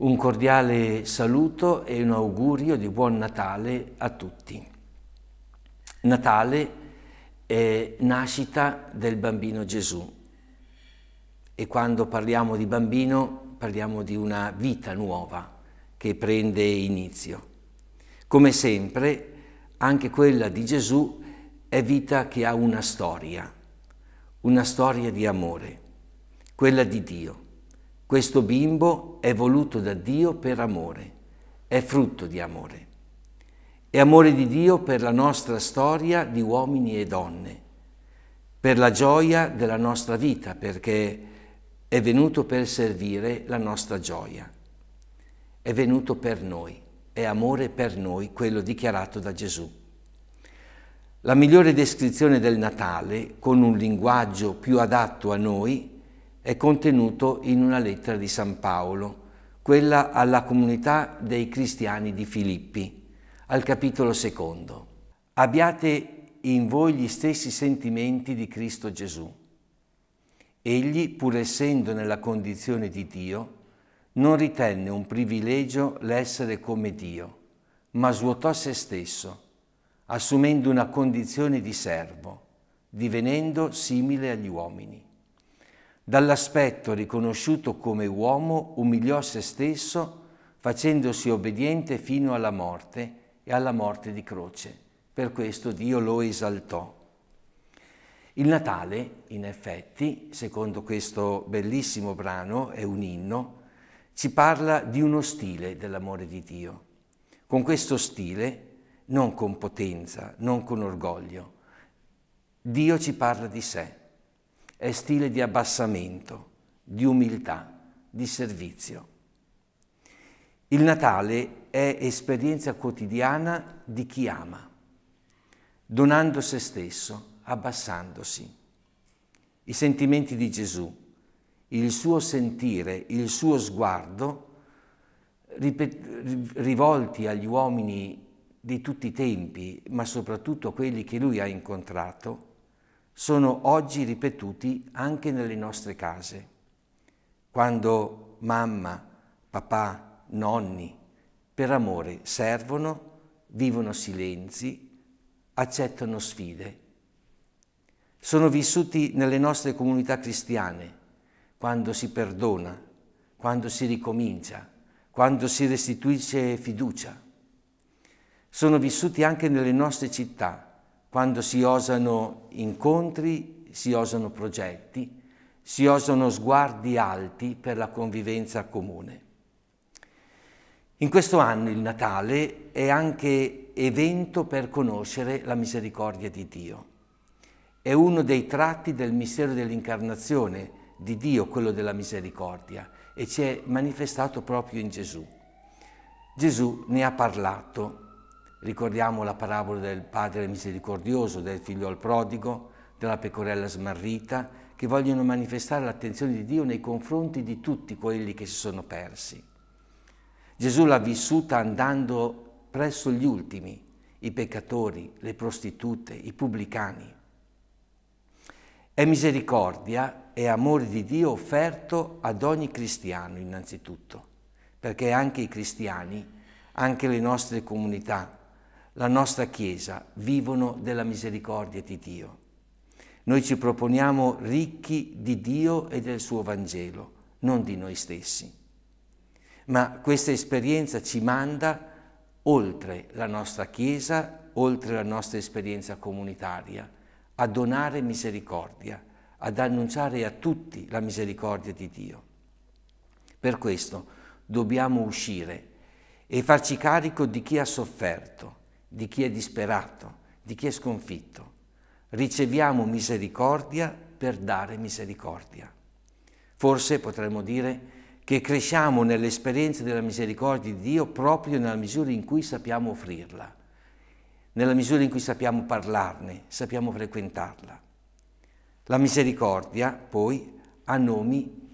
Un cordiale saluto e un augurio di buon Natale a tutti. Natale è nascita del bambino Gesù e quando parliamo di bambino parliamo di una vita nuova che prende inizio. Come sempre anche quella di Gesù è vita che ha una storia, una storia di amore, quella di Dio questo bimbo è voluto da Dio per amore, è frutto di amore. È amore di Dio per la nostra storia di uomini e donne, per la gioia della nostra vita, perché è venuto per servire la nostra gioia. È venuto per noi, è amore per noi, quello dichiarato da Gesù. La migliore descrizione del Natale, con un linguaggio più adatto a noi, è contenuto in una lettera di San Paolo, quella alla comunità dei cristiani di Filippi, al capitolo secondo. Abbiate in voi gli stessi sentimenti di Cristo Gesù. Egli, pur essendo nella condizione di Dio, non ritenne un privilegio l'essere come Dio, ma svuotò se stesso, assumendo una condizione di servo, divenendo simile agli uomini dall'aspetto riconosciuto come uomo umiliò se stesso facendosi obbediente fino alla morte e alla morte di croce. Per questo Dio lo esaltò. Il Natale, in effetti, secondo questo bellissimo brano, è un inno, ci parla di uno stile dell'amore di Dio. Con questo stile, non con potenza, non con orgoglio, Dio ci parla di sé è stile di abbassamento, di umiltà, di servizio. Il Natale è esperienza quotidiana di chi ama, donando se stesso, abbassandosi. I sentimenti di Gesù, il suo sentire, il suo sguardo, rivolti agli uomini di tutti i tempi, ma soprattutto quelli che lui ha incontrato, sono oggi ripetuti anche nelle nostre case. Quando mamma, papà, nonni, per amore servono, vivono silenzi, accettano sfide. Sono vissuti nelle nostre comunità cristiane, quando si perdona, quando si ricomincia, quando si restituisce fiducia. Sono vissuti anche nelle nostre città, quando si osano incontri, si osano progetti, si osano sguardi alti per la convivenza comune. In questo anno il Natale è anche evento per conoscere la misericordia di Dio. È uno dei tratti del mistero dell'incarnazione di Dio, quello della misericordia, e ci è manifestato proprio in Gesù. Gesù ne ha parlato Ricordiamo la parabola del padre misericordioso, del figlio al prodigo, della pecorella smarrita, che vogliono manifestare l'attenzione di Dio nei confronti di tutti quelli che si sono persi. Gesù l'ha vissuta andando presso gli ultimi, i peccatori, le prostitute, i pubblicani. È misericordia e amore di Dio offerto ad ogni cristiano innanzitutto, perché anche i cristiani, anche le nostre comunità, la nostra Chiesa vivono della misericordia di Dio. Noi ci proponiamo ricchi di Dio e del suo Vangelo, non di noi stessi. Ma questa esperienza ci manda oltre la nostra Chiesa, oltre la nostra esperienza comunitaria, a donare misericordia, ad annunciare a tutti la misericordia di Dio. Per questo dobbiamo uscire e farci carico di chi ha sofferto, di chi è disperato, di chi è sconfitto. Riceviamo misericordia per dare misericordia. Forse potremmo dire che cresciamo nell'esperienza della misericordia di Dio proprio nella misura in cui sappiamo offrirla, nella misura in cui sappiamo parlarne, sappiamo frequentarla. La misericordia poi ha nomi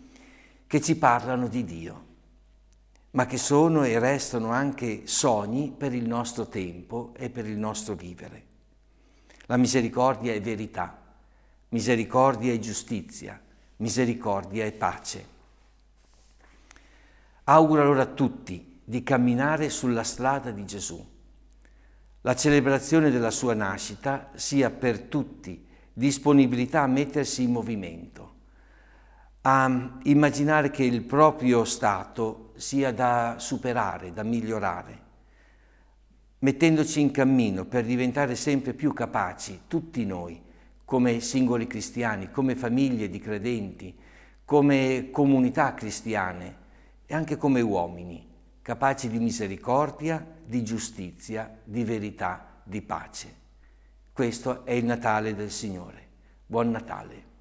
che ci parlano di Dio ma che sono e restano anche sogni per il nostro tempo e per il nostro vivere. La misericordia è verità, misericordia è giustizia, misericordia è pace. Auguro allora a tutti di camminare sulla strada di Gesù. La celebrazione della sua nascita sia per tutti disponibilità a mettersi in movimento a immaginare che il proprio stato sia da superare, da migliorare, mettendoci in cammino per diventare sempre più capaci, tutti noi, come singoli cristiani, come famiglie di credenti, come comunità cristiane e anche come uomini, capaci di misericordia, di giustizia, di verità, di pace. Questo è il Natale del Signore. Buon Natale.